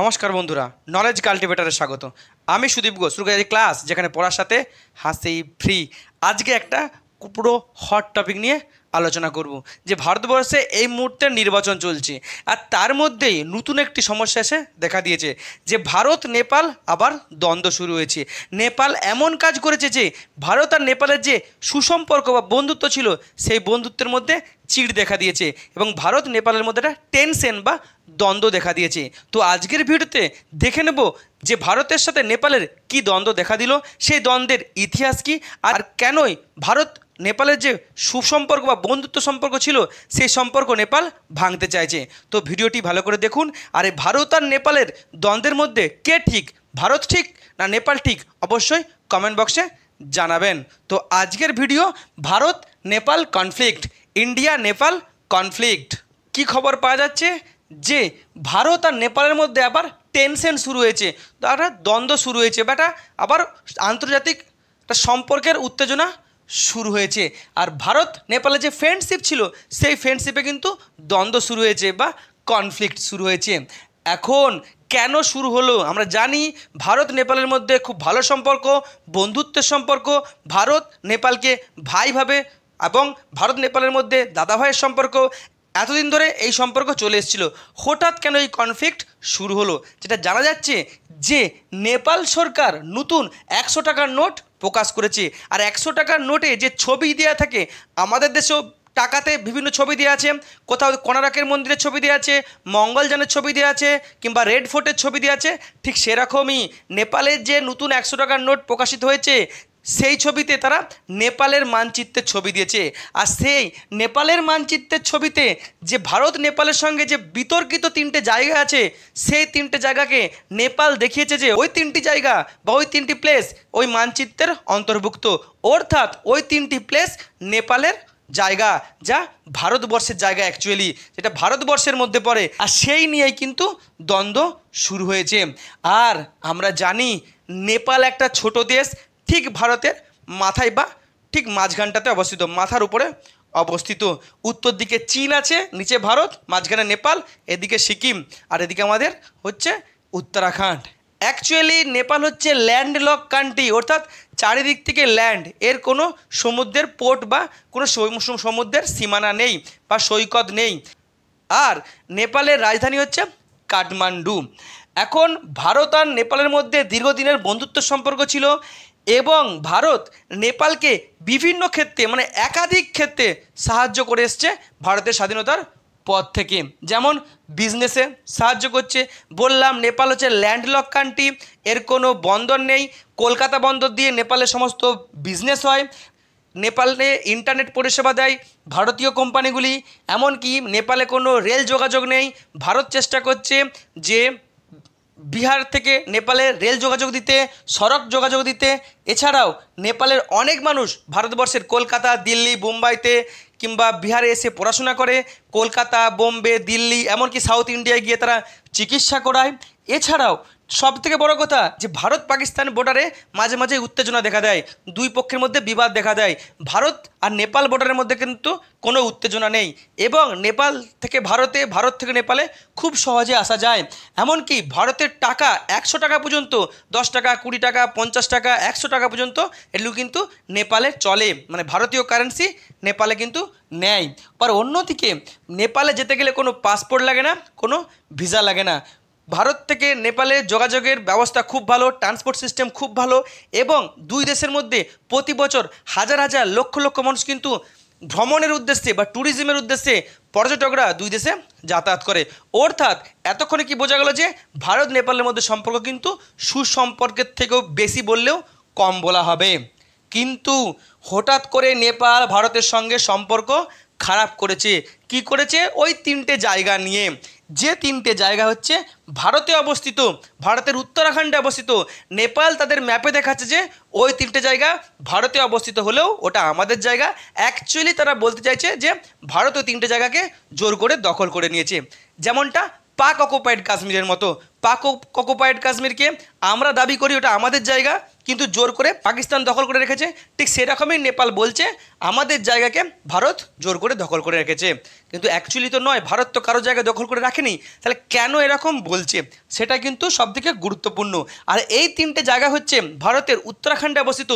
নমস্কার বন্ধুরা নলেজ কাল্টিভেটারে স্বাগত আমি সুদীপ ঘোষ শুরু ক্লাস যেখানে পড়ার সাথে হাসি ফ্রি আজকে একটা পুরো হট টপিক নিয়ে আলোচনা করব যে ভারতবর্ষে এই মুহূর্তে নির্বাচন চলছে আর তার মধ্যেই নতুন একটি সমস্যা এসে দেখা দিয়েছে যে ভারত নেপাল আবার দ্বন্দ্ব শুরু হয়েছে নেপাল এমন কাজ করেছে যে ভারত আর নেপালের যে সুসম্পর্ক বা বন্ধুত্ব ছিল সেই বন্ধুত্বের মধ্যে চিড় দেখা দিয়েছে এবং ভারত নেপালের মধ্যে একটা টেনশন বা দ্বন্দ্ব দেখা দিয়েছে তো আজকের ভিডিওতে দেখে নেব যে ভারতের সাথে নেপালের কি দ্বন্দ্ব দেখা দিল সেই দ্বন্দ্বের ইতিহাস কি আর কেনই ভারত নেপালের যে সুসম্পর্ক বা বন্ধুত্ব সম্পর্ক ছিল সেই সম্পর্ক নেপাল ভাঙতে চাইছে তো ভিডিওটি ভালো করে দেখুন আর এই ভারত আর নেপালের দ্বন্দ্বের মধ্যে কে ঠিক ভারত ঠিক না নেপাল ঠিক অবশ্যই কমেন্ট বক্সে জানাবেন তো আজকের video Bharat Nepal conflict India Nepal conflict কি খবর পাওয়া যাচ্ছে যে ভারত আর নেপালের মধ্যে আবার টেনশন শুরু হয়েছে একটা দ্বন্দ্ব শুরু হয়েছে বা আবার আন্তর্জাতিক একটা সম্পর্কের উত্তেজনা শুরু হয়েছে আর ভারত নেপালে যে ফ্রেন্ডশিপ ছিল সেই ফ্রেন্ডশিপে কিন্তু দ্বন্দ্ব শুরু হয়েছে বা কনফ্লিক্ট শুরু হয়েছে এখন কেন শুরু হলো আমরা জানি ভারত নেপালের মধ্যে খুব ভালো সম্পর্ক বন্ধুত্বের সম্পর্ক ভারত নেপালকে ভাই ভাবে এবং ভারত নেপালের মধ্যে দাদা ভাইয়ের সম্পর্ক এতদিন ধরে এই সম্পর্ক চলে এসেছিল হঠাৎ কেন এই কনফ্লিক্ট শুরু হলো যেটা জানা যাচ্ছে যে নেপাল সরকার নতুন একশো টাকার নোট প্রকাশ করেছে আর একশো টাকার নোটে যে ছবি দেওয়া থাকে আমাদের দেশেও টাকাতে বিভিন্ন ছবি দেওয়া আছে কোথাও কোনারকের মন্দিরের ছবি দেওয়া আছে মঙ্গলযানের ছবি দেওয়া আছে কিংবা রেড ফোর্টের ছবি দেওয়া আছে ঠিক সেরকমই নেপালের যে নতুন একশো টাকার নোট প্রকাশিত হয়েছে সেই ছবিতে তারা নেপালের মানচিত্রের ছবি দিয়েছে আর সেই নেপালের মানচিত্রের ছবিতে যে ভারত নেপালের সঙ্গে যে বিতর্কিত তিনটে জায়গা আছে সেই তিনটে জায়গাকে নেপাল দেখিয়েছে যে ওই তিনটি জায়গা বা ওই তিনটি প্লেস ওই মানচিত্রের অন্তর্ভুক্ত অর্থাৎ ওই তিনটি প্লেস নেপালের জায়গা যা ভারতবর্ষের জায়গা অ্যাকচুয়ালি যেটা ভারতবর্ষের মধ্যে পড়ে আর সেই নিয়েই কিন্তু দ্বন্দ্ব শুরু হয়েছে আর আমরা জানি নেপাল একটা ছোট দেশ ঠিক ভারতের মাথায় বা ঠিক মাঝখানটাতে অবস্থিত মাথার উপরে অবস্থিত উত্তর দিকে চীন আছে নিচে ভারত মাঝখানে নেপাল এদিকে সিকিম আর এদিকে আমাদের হচ্ছে উত্তরাখণ্ড অ্যাকচুয়ালি নেপাল হচ্ছে ল্যান্ডলক কান্ট্রি অর্থাৎ চারিদিক থেকে ল্যান্ড এর কোনো সমুদ্রের পোর্ট বা কোনো সমুদ্রের সীমানা নেই বা সৈকত নেই আর নেপালের রাজধানী হচ্ছে কাঠমান্ডু এখন ভারত আর নেপালের মধ্যে দীর্ঘদিনের বন্ধুত্ব সম্পর্ক ছিল এবং ভারত নেপালকে বিভিন্ন ক্ষেত্রে মানে একাধিক ক্ষেত্রে সাহায্য করে এসছে ভারতের স্বাধীনতার পথ থেকে যেমন বিজনেসে সাহায্য করছে বললাম নেপাল হচ্ছে ল্যান্ডলক কান্ট্রি এর কোনো বন্দর নেই কলকাতা বন্দর দিয়ে নেপালের সমস্ত বিজনেস হয় নেপালে ইন্টারনেট পরিষেবা দেয় ভারতীয় কোম্পানিগুলি এমনকি নেপালে কোনো রেল যোগাযোগ নেই ভারত চেষ্টা করছে যে বিহার থেকে নেপালের রেল যোগাযোগ দিতে সড়ক যোগাযোগ দিতে এছাড়াও নেপালের অনেক মানুষ ভারতবর্ষের কলকাতা দিল্লি বোম্বাইতে কিংবা বিহারে এসে পড়াশোনা করে কলকাতা বোম্বে দিল্লি এমনকি সাউথ ইন্ডিয়ায় গিয়ে তারা চিকিৎসা করায় এছাড়াও সব থেকে বড় কথা যে ভারত পাকিস্তান বোর্ডারে মাঝে মাঝে উত্তেজনা দেখা দেয় দুই পক্ষের মধ্যে বিবাদ দেখা দেয় ভারত আর নেপাল বর্ডারের মধ্যে কিন্তু কোনো উত্তেজনা নেই এবং নেপাল থেকে ভারতে ভারত থেকে নেপালে খুব সহজে আসা যায় এমনকি ভারতের টাকা একশো টাকা পর্যন্ত দশ টাকা কুড়ি টাকা পঞ্চাশ টাকা একশো টাকা পর্যন্ত এগুলো কিন্তু নেপালে চলে মানে ভারতীয় কারেন্সি নেপালে কিন্তু নেয় আর অন্যদিকে নেপালে যেতে গেলে কোনো পাসপোর্ট লাগে না কোনো ভিসা লাগে না ভারত থেকে নেপালে যোগাযোগের ব্যবস্থা খুব ভালো ট্রান্সপোর্ট সিস্টেম খুব ভালো এবং দুই দেশের মধ্যে প্রতি বছর হাজার হাজার লক্ষ লক্ষ মানুষ কিন্তু ভ্রমণের উদ্দেশ্যে বা ট্যুরিজমের উদ্দেশ্যে পর্যটকরা দুই দেশে যাতায়াত করে অর্থাৎ এতক্ষণে কি বোঝা গেল যে ভারত নেপালের মধ্যে সম্পর্ক কিন্তু সুসম্পর্কের থেকেও বেশি বললেও কম বলা হবে কিন্তু হঠাৎ করে নেপাল ভারতের সঙ্গে সম্পর্ক খারাপ করেছে কি করেছে ওই তিনটে জায়গা নিয়ে যে তিনটে জায়গা হচ্ছে ভারতে অবস্থিত ভারতের উত্তরাখণ্ডে অবস্থিত নেপাল তাদের ম্যাপে দেখাচ্ছে যে ওই তিনটে জায়গা ভারতে অবস্থিত হলেও ওটা আমাদের জায়গা অ্যাকচুয়ালি তারা বলতে চাইছে যে ভারত ওই তিনটে জায়গাকে জোর করে দখল করে নিয়েছে যেমনটা পাক অকুপাইড কাশ্মীরের মতো পাক অকুপাইড কাশ্মীরকে আমরা দাবি করি ওটা আমাদের জায়গা কিন্তু জোর করে পাকিস্তান দখল করে রেখেছে ঠিক সেরকমই নেপাল বলছে আমাদের জায়গাকে ভারত জোর করে দখল করে রেখেছে কিন্তু অ্যাকচুয়ালি তো নয় ভারত তো কারো জায়গায় দখল করে রাখেনি তাহলে কেন এরকম বলছে সেটা কিন্তু সবথেকে গুরুত্বপূর্ণ আর এই তিনটে জায়গা হচ্ছে ভারতের উত্তরাখণ্ডে অবস্থিত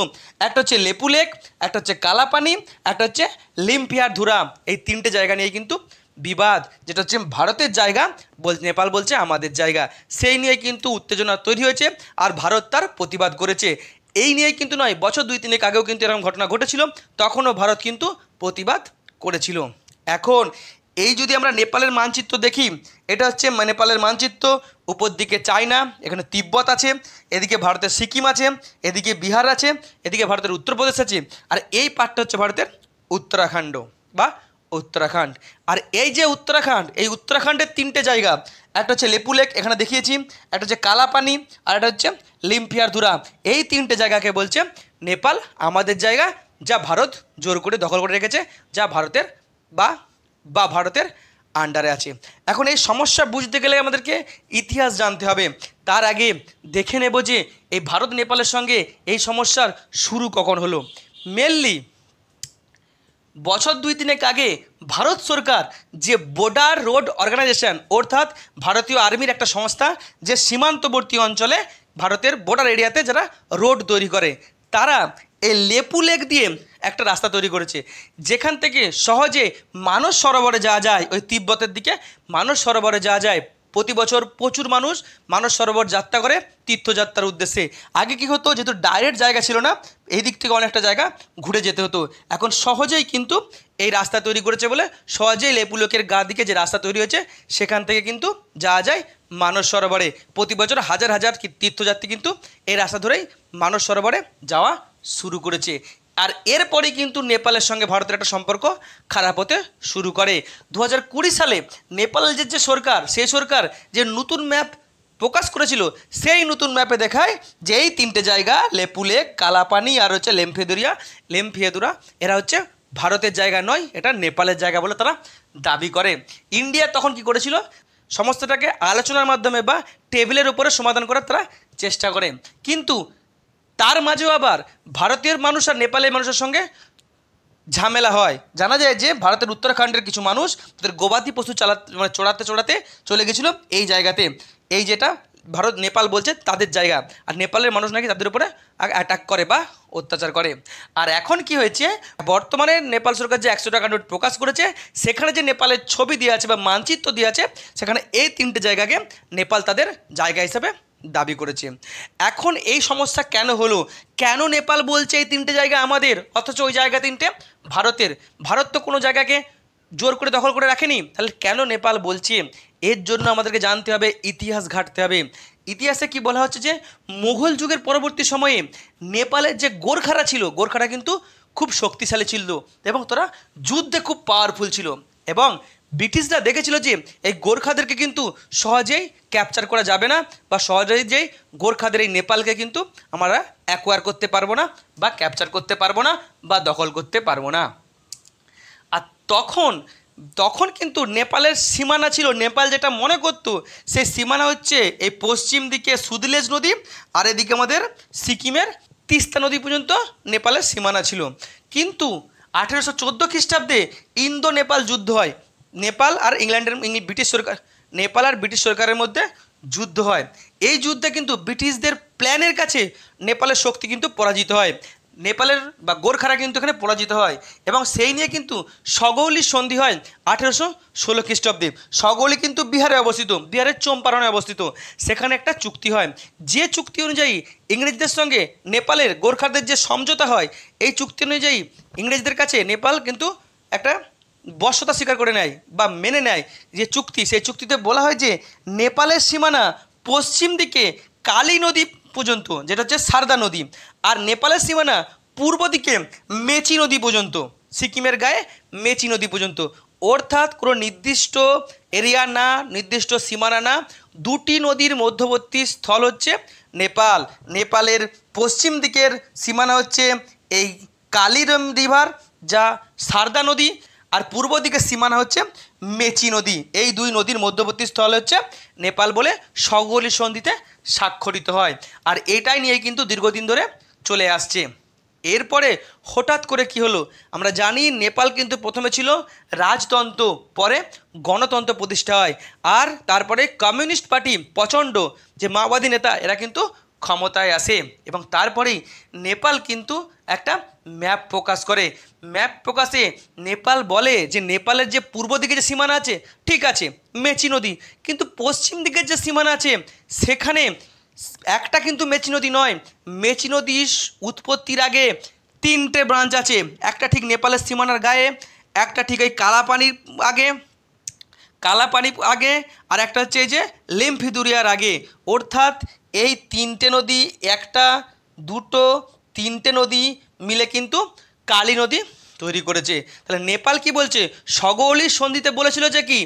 একটা হচ্ছে লেপু লেক একটা হচ্ছে কালাপানি একটা হচ্ছে লিম্পিয়ার ধুরা এই তিনটে জায়গা নিয়ে কিন্তু বিবাদ যেটা হচ্ছে ভারতের জায়গা বল নেপাল বলছে আমাদের জায়গা সেই নিয়ে কিন্তু উত্তেজনা তৈরি হয়েছে আর ভারত তার প্রতিবাদ করেছে এই নিয়ে কিন্তু নয় বছর দুই তিনেক আগেও কিন্তু এরকম ঘটনা ঘটেছিল তখনও ভারত কিন্তু প্রতিবাদ করেছিল এখন এই যদি আমরা নেপালের মানচিত্র দেখি এটা হচ্ছে নেপালের মানচিত্র উপর দিকে চায়না এখানে তিব্বত আছে এদিকে ভারতের সিকিম আছে এদিকে বিহার আছে এদিকে ভারতের উত্তরপ্রদেশ আছে আর এই পার্টটা হচ্ছে ভারতের উত্তরাখণ্ড বা উত্তরাখণ্ড আর এই যে উত্তরাখণ্ড এই উত্তরাখণ্ডের তিনটে জায়গা একটা হচ্ছে লেপু লেক এখানে দেখিয়েছি একটা হচ্ছে কালাপানি আর একটা হচ্ছে লিম্পিয়ার দুরা এই তিনটে জায়গাকে বলছে নেপাল আমাদের জায়গা যা ভারত জোর করে দখল করে রেখেছে যা ভারতের বা বা ভারতের আন্ডারে আছে এখন এই সমস্যা বুঝতে গেলে আমাদেরকে ইতিহাস জানতে হবে তার আগে দেখে নেব যে এই ভারত নেপালের সঙ্গে এই সমস্যার শুরু কখন হলো মেনলি বছর দুই তিনেক আগে ভারত সরকার যে বর্ডার রোড অর্গানাইজেশন অর্থাৎ ভারতীয় আর্মির একটা সংস্থা যে সীমান্তবর্তী অঞ্চলে ভারতের বর্ডার এরিয়াতে যারা রোড তৈরি করে তারা এই লেপু লেক দিয়ে একটা রাস্তা তৈরি করেছে যেখান থেকে সহজে মানুষ সরোবরে যাওয়া যায় ওই তিব্বতের দিকে মানস সরোবরে যাওয়া যায় প্রতি বছর প্রচুর মানুষ মানস সরোবর যাত্রা করে তীর্থযাত্রার উদ্দেশ্যে আগে কি হতো যেহেতু ডাইরেক্ট জায়গা ছিল না এই দিক থেকে অনেকটা জায়গা ঘুরে যেতে হতো এখন সহজেই কিন্তু এই রাস্তা তৈরি করেছে বলে সহজেই লেপুলোকের গা দিকে যে রাস্তা তৈরি হয়েছে সেখান থেকে কিন্তু যাওয়া যায় মানস সরোবরে প্রতি বছর হাজার হাজার তীর্থযাত্রী কিন্তু এই রাস্তা ধরেই মানস সরোবরে যাওয়া শুরু করেছে আর এরপরেই কিন্তু নেপালের সঙ্গে ভারতের একটা সম্পর্ক খারাপ হতে শুরু করে দু সালে নেপালের যে সরকার সেই সরকার যে নতুন ম্যাপ প্রকাশ করেছিল সেই নতুন ম্যাপে দেখায় যে এই তিনটে জায়গা লেপুলে কালাপানি আর হচ্ছে লেমফেদুরিয়া লেমফিয়েদুরা এরা হচ্ছে ভারতের জায়গা নয় এটা নেপালের জায়গা বলে তারা দাবি করে ইন্ডিয়া তখন কি করেছিল সমস্তটাকে আলোচনার মাধ্যমে বা টেবিলের উপরে সমাধান করার তারা চেষ্টা করে কিন্তু তার মাঝেও আবার ভারতীয় মানুষ আর নেপালের মানুষের সঙ্গে ঝামেলা হয় জানা যায় যে ভারতের উত্তরাখণ্ডের কিছু মানুষ তাদের গোবাদি পশু চালাতে মানে চড়াতে চড়াতে চলে গেছিলো এই জায়গাতে এই যেটা ভারত নেপাল বলছে তাদের জায়গা আর নেপালের মানুষ নাকি তাদের উপরে অ্যাটাক করে বা অত্যাচার করে আর এখন কি হয়েছে বর্তমানে নেপাল সরকার যে একশো টাকা নোট প্রকাশ করেছে সেখানে যে নেপালের ছবি দেওয়া আছে বা মানচিত্র দেওয়া আছে সেখানে এই তিনটে জায়গাকে নেপাল তাদের জায়গা হিসেবে দাবি করেছে এখন এই সমস্যা কেন হলো কেন নেপাল বলছে এই তিনটে জায়গা আমাদের অথচ ওই জায়গা তিনটে ভারতের ভারত তো কোনো জায়গাকে জোর করে দখল করে রাখেনি তাহলে কেন নেপাল বলছে এর জন্য আমাদেরকে জানতে হবে ইতিহাস ঘাটতে হবে ইতিহাসে কি বলা হচ্ছে যে মোঘল যুগের পরবর্তী সময়ে নেপালের যে গোর্খারা ছিল গোর্খারা কিন্তু খুব শক্তিশালী ছিল এবং তারা যুদ্ধে খুব পাওয়ারফুল ছিল এবং ব্রিটিশরা দেখেছিল যে এই গোর্খাদেরকে কিন্তু সহজেই ক্যাপচার করা যাবে না বা সহজেই যেই গোর্খাদের এই নেপালকে কিন্তু আমরা অ্যাকোয়ার করতে পারবো না বা ক্যাপচার করতে পারবো না বা দখল করতে পারবো না আর তখন তখন কিন্তু নেপালের সীমানা ছিল নেপাল যেটা মনে করত সেই সীমানা হচ্ছে এই পশ্চিম দিকে সুদলেজ নদী আর এদিকে আমাদের সিকিমের তিস্তা নদী পর্যন্ত নেপালের সীমানা ছিল কিন্তু আঠেরোশো চোদ্দো খ্রিস্টাব্দে ইন্দো নেপাল যুদ্ধ হয় নেপাল আর ইংল্যান্ডের ব্রিটিশ সরকার নেপাল আর ব্রিটিশ সরকারের মধ্যে যুদ্ধ হয় এই যুদ্ধে কিন্তু ব্রিটিশদের প্ল্যানের কাছে নেপালের শক্তি কিন্তু পরাজিত হয় নেপালের বা গোর্খারা কিন্তু এখানে পরাজিত হয় এবং সেই নিয়ে কিন্তু সগৌলি সন্ধি হয় আঠেরোশো ষোলো খ্রিস্টাব্দে সগৌলি কিন্তু বিহারে অবস্থিত বিহারের চম্পারণে অবস্থিত সেখানে একটা চুক্তি হয় যে চুক্তি অনুযায়ী ইংরেজদের সঙ্গে নেপালের গোর্খাদের যে সমঝোতা হয় এই চুক্তি অনুযায়ী ইংরেজদের কাছে নেপাল কিন্তু একটা বশ্যতা স্বীকার করে নেয় বা মেনে নেয় যে চুক্তি সেই চুক্তিতে বলা হয় যে নেপালের সীমানা পশ্চিম দিকে কালী নদী পর্যন্ত যেটা হচ্ছে সারদা নদী আর নেপালের সীমানা পূর্ব দিকে মেচি নদী পর্যন্ত সিকিমের গায়ে মেচি নদী পর্যন্ত অর্থাৎ কোনো নির্দিষ্ট এরিয়া না নির্দিষ্ট সীমানা না দুটি নদীর মধ্যবর্তী স্থল হচ্ছে নেপাল নেপালের পশ্চিম দিকের সীমানা হচ্ছে এই কালী রিভার যা সারদা নদী আর পূর্ব দিকের সীমানা হচ্ছে মেচি নদী এই দুই নদীর মধ্যবর্তী স্থল হচ্ছে নেপাল বলে সগলি সন্ধিতে স্বাক্ষরিত হয় আর এটাই নিয়ে কিন্তু দীর্ঘদিন ধরে চলে আসছে এরপরে হঠাৎ করে কি হলো আমরা জানি নেপাল কিন্তু প্রথমে ছিল রাজতন্ত্র পরে গণতন্ত্র প্রতিষ্ঠা হয় আর তারপরে কমিউনিস্ট পার্টি প্রচণ্ড যে মাওবাদী নেতা এরা কিন্তু ক্ষমতায় আসে এবং তারপরেই নেপাল কিন্তু একটা ম্যাপ প্রকাশ করে ম্যাপ প্রকাশে নেপাল বলে যে নেপালের যে পূর্ব দিকে যে সীমানা আছে ঠিক আছে মেচি নদী কিন্তু পশ্চিম দিকের যে সীমানা আছে সেখানে একটা কিন্তু মেচি নদী নয় মেচি নদীর উৎপত্তির আগে তিনটে ব্রাঞ্চ আছে একটা ঠিক নেপালের সীমানার গায়ে একটা ঠিক এই কালাপানির আগে কালাপানি আগে আর একটা হচ্ছে এই যে লেমফিদুরিয়ার আগে অর্থাৎ এই তিনটে নদী একটা দুটো তিনটে নদী মিলে কিন্তু কালী নদী তৈরি করেছে তাহলে নেপাল কি বলছে সগৌলি সন্ধিতে বলেছিল যে কি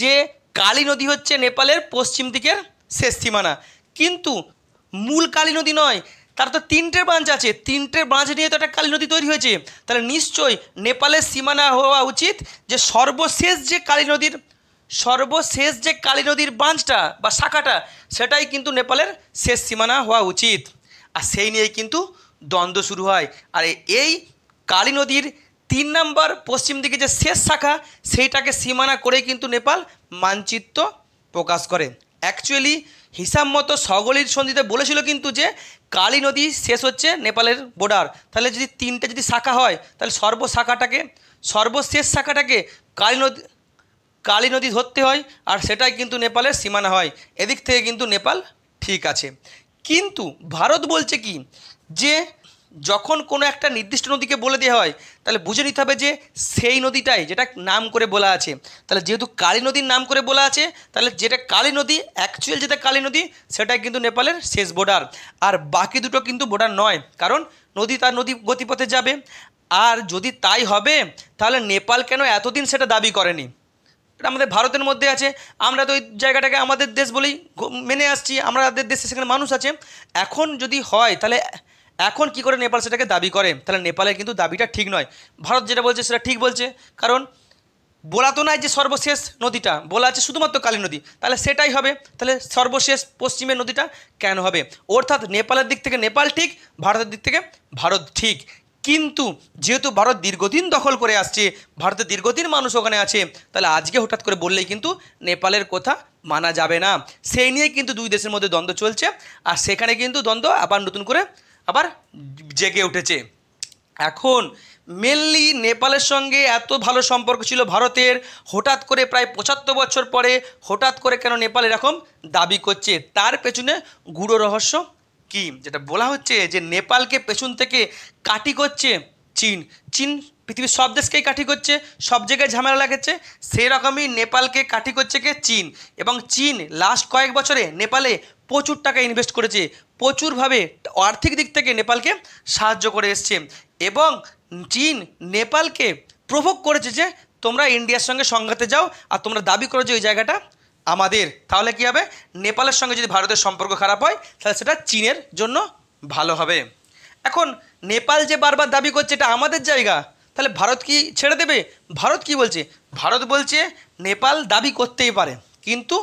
যে কালী নদী হচ্ছে নেপালের পশ্চিম দিকের শেষ সীমানা কিন্তু মূল কালী নদী নয় তার তো তিনটে ব্রাঞ্চ আছে তিনটে ব্রাঞ্চ নিয়ে তো একটা কালী নদী তৈরি হয়েছে তাহলে নিশ্চয়ই নেপালের সীমানা হওয়া উচিত যে সর্বশেষ যে কালী নদীর সর্বশেষ যে কালী নদীর বাঁধটা বা শাখাটা সেটাই কিন্তু নেপালের শেষ সীমানা হওয়া উচিত আর সেই নিয়েই কিন্তু দ্বন্দ্ব শুরু হয় আর এই কালী নদীর তিন নম্বর পশ্চিম দিকে যে শেষ শাখা সেইটাকে সীমানা করে কিন্তু নেপাল মানচিত্র প্রকাশ করে অ্যাকচুয়ালি হিসাব মতো সগলির সন্ধিতে বলেছিল কিন্তু যে কালী নদী শেষ হচ্ছে নেপালের বর্ডার তাহলে যদি তিনটে যদি শাখা হয় তাহলে সর্বশাখাটাকে সর্বশেষ শাখাটাকে কালী নদী কালী নদী ধরতে হয় আর সেটাই কিন্তু নেপালের সীমানা হয় এদিক থেকে কিন্তু নেপাল ঠিক আছে কিন্তু ভারত বলছে কি যে যখন কোনো একটা নির্দিষ্ট নদীকে বলে দেওয়া হয় তাহলে বুঝে নিতে হবে যে সেই নদীটাই যেটা নাম করে বলা আছে তাহলে যেহেতু কালী নদীর নাম করে বলা আছে তাহলে যেটা কালী নদী অ্যাকচুয়াল যেটা কালী নদী সেটাই কিন্তু নেপালের শেষ বর্ডার আর বাকি দুটো কিন্তু বর্ডার নয় কারণ নদী তার নদী গতিপথে যাবে আর যদি তাই হবে তাহলে নেপাল কেন এতদিন সেটা দাবি করেনি এটা আমাদের ভারতের মধ্যে আছে আমরা তো ওই জায়গাটাকে আমাদের দেশ বলেই মেনে আসছি আমরা আমাদের দেশে সেখানে মানুষ আছে এখন যদি হয় তাহলে এখন কি করে নেপাল সেটাকে দাবি করে তাহলে নেপালের কিন্তু দাবিটা ঠিক নয় ভারত যেটা বলছে সেটা ঠিক বলছে কারণ বলা তো নয় যে সর্বশেষ নদীটা বলা আছে শুধুমাত্র কালী নদী তাহলে সেটাই হবে তাহলে সর্বশেষ পশ্চিমের নদীটা কেন হবে অর্থাৎ নেপালের দিক থেকে নেপাল ঠিক ভারতের দিক থেকে ভারত ঠিক কিন্তু যেহেতু ভারত দীর্ঘদিন দখল করে আসছে ভারতের দীর্ঘদিন মানুষ ওখানে আছে তাহলে আজকে হঠাৎ করে বললেই কিন্তু নেপালের কথা মানা যাবে না সেই নিয়ে কিন্তু দুই দেশের মধ্যে দ্বন্দ্ব চলছে আর সেখানে কিন্তু দ্বন্দ্ব আবার নতুন করে আবার জেগে উঠেছে এখন মেনলি নেপালের সঙ্গে এত ভালো সম্পর্ক ছিল ভারতের হঠাৎ করে প্রায় পঁচাত্তর বছর পরে হঠাৎ করে কেন নেপাল এরকম দাবি করছে তার পেছনে গুঁড়ো রহস্য কি যেটা বলা হচ্ছে যে নেপালকে পেছন থেকে কাটি করছে চীন চীন পৃথিবীর সব দেশকেই কাঠি করছে সব জায়গায় ঝামেলা লাগাচ্ছে সেই রকমই নেপালকে কাঠি করছে কে চীন এবং চীন লাস্ট কয়েক বছরে নেপালে প্রচুর টাকা ইনভেস্ট করেছে প্রচুরভাবে আর্থিক দিক থেকে নেপালকে সাহায্য করে এসছে এবং চীন নেপালকে প্রভোগ করেছে যে তোমরা ইন্ডিয়ার সঙ্গে সংঘাতে যাও আর তোমরা দাবি করো যে ওই জায়গাটা আমাদের তাহলে কি হবে নেপালের সঙ্গে যদি ভারতের সম্পর্ক খারাপ হয় তাহলে সেটা চীনের জন্য ভালো হবে এখন নেপাল যে বারবার দাবি করছে এটা আমাদের জায়গা তাহলে ভারত কি ছেড়ে দেবে ভারত কি বলছে ভারত বলছে নেপাল দাবি করতেই পারে কিন্তু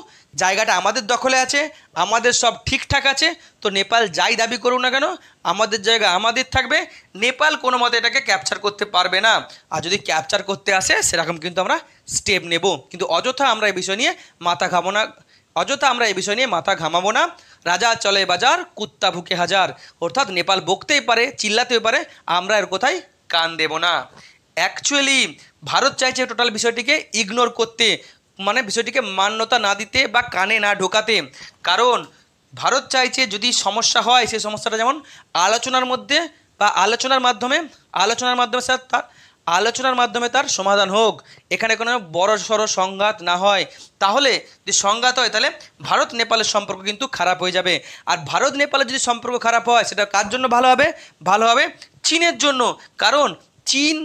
জায়গাটা আমাদের দখলে আছে আমাদের সব ঠিকঠাক আছে তো নেপাল যাই দাবি করুক না কেন আমাদের জায়গা আমাদের থাকবে নেপাল কোনো মতে এটাকে ক্যাপচার করতে পারবে না আর যদি ক্যাপচার করতে আসে সেরকম কিন্তু আমরা স্টেপ নেব কিন্তু অযথা আমরা এই বিষয় নিয়ে মাথা ঘামো না অযথা আমরা এই বিষয় নিয়ে মাথা ঘামাবো না রাজা চলে বাজার কুত্তা ভুকে হাজার অর্থাৎ নেপাল বকতেই পারে চিল্লাতেও পারে আমরা এর কোথায় কান দেব না অ্যাকচুয়ালি ভারত চাইছে টোটাল বিষয়টিকে ইগনোর করতে মানে বিষয়টিকে মান্যতা না দিতে বা কানে না ঢোকাতে কারণ ভারত চাইছে যদি সমস্যা হয় সেই সমস্যাটা যেমন আলোচনার মধ্যে বা আলোচনার মাধ্যমে আলোচনার মাধ্যমে স্যার তার আলোচনার মাধ্যমে তার সমাধান হোক এখানে কোনো বড় সড়ো সংঘাত না হয় তাহলে যদি সংঘাত হয় তাহলে ভারত নেপালের সম্পর্ক কিন্তু খারাপ হয়ে যাবে আর ভারত নেপালের যদি সম্পর্ক খারাপ হয় সেটা কার জন্য ভালো হবে ভালো হবে চীনের জন্য কারণ চীন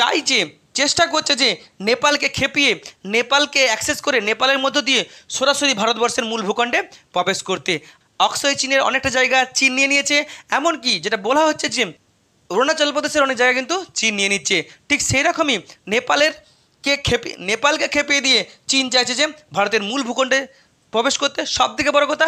চাইছে চেষ্টা করছে যে নেপালকে খেপিয়ে নেপালকে অ্যাক্সেস করে নেপালের মধ্য দিয়ে সরাসরি ভারতবর্ষের মূল ভূখণ্ডে প্রবেশ করতে অক্সয় চীনের অনেকটা জায়গা চীন নিয়ে নিয়েছে এমনকি যেটা বলা হচ্ছে যে অরুণাচল প্রদেশের অনেক জায়গা কিন্তু চীন নিয়ে নিচ্ছে ঠিক সেই রকমই নেপালের কে খেপে নেপালকে খেপিয়ে দিয়ে চীন চাইছে যে ভারতের মূল ভূখণ্ডে প্রবেশ করতে সব থেকে বড় কথা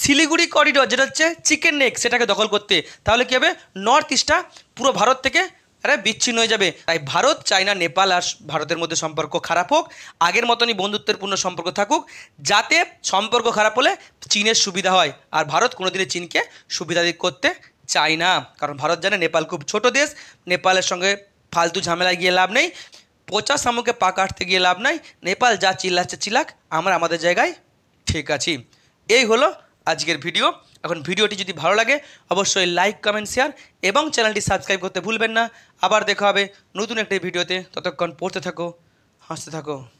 শিলিগুড়ি করিডর যেটা হচ্ছে চিকেন নেক সেটাকে দখল করতে তাহলে কী হবে নর্থ ইস্টটা পুরো ভারত থেকে আরে বিচ্ছিন্ন হয়ে যাবে তাই ভারত চায়না নেপাল আর ভারতের মধ্যে সম্পর্ক খারাপ হোক আগের মতনই পূর্ণ সম্পর্ক থাকুক যাতে সম্পর্ক খারাপ হলে চীনের সুবিধা হয় আর ভারত কোনোদিনই চীনকে সুবিধা করতে চাই না কারণ ভারত জানে নেপাল খুব ছোট দেশ নেপালের সঙ্গে ফালতু ঝামেলায় গিয়ে লাভ নেই পচা শামুকে পা কাটতে গিয়ে লাভ নাই নেপাল যা চিল্লাচ্ছে চিলাক আমরা আমাদের জায়গায় ঠিক আছি এই হলো আজকের ভিডিও এখন ভিডিওটি যদি ভালো লাগে অবশ্যই লাইক কমেন্ট শেয়ার এবং চ্যানেলটি সাবস্ক্রাইব করতে ভুলবেন না আবার দেখা হবে নতুন একটি ভিডিওতে ততক্ষণ পড়তে থাকো হাসতে থাকো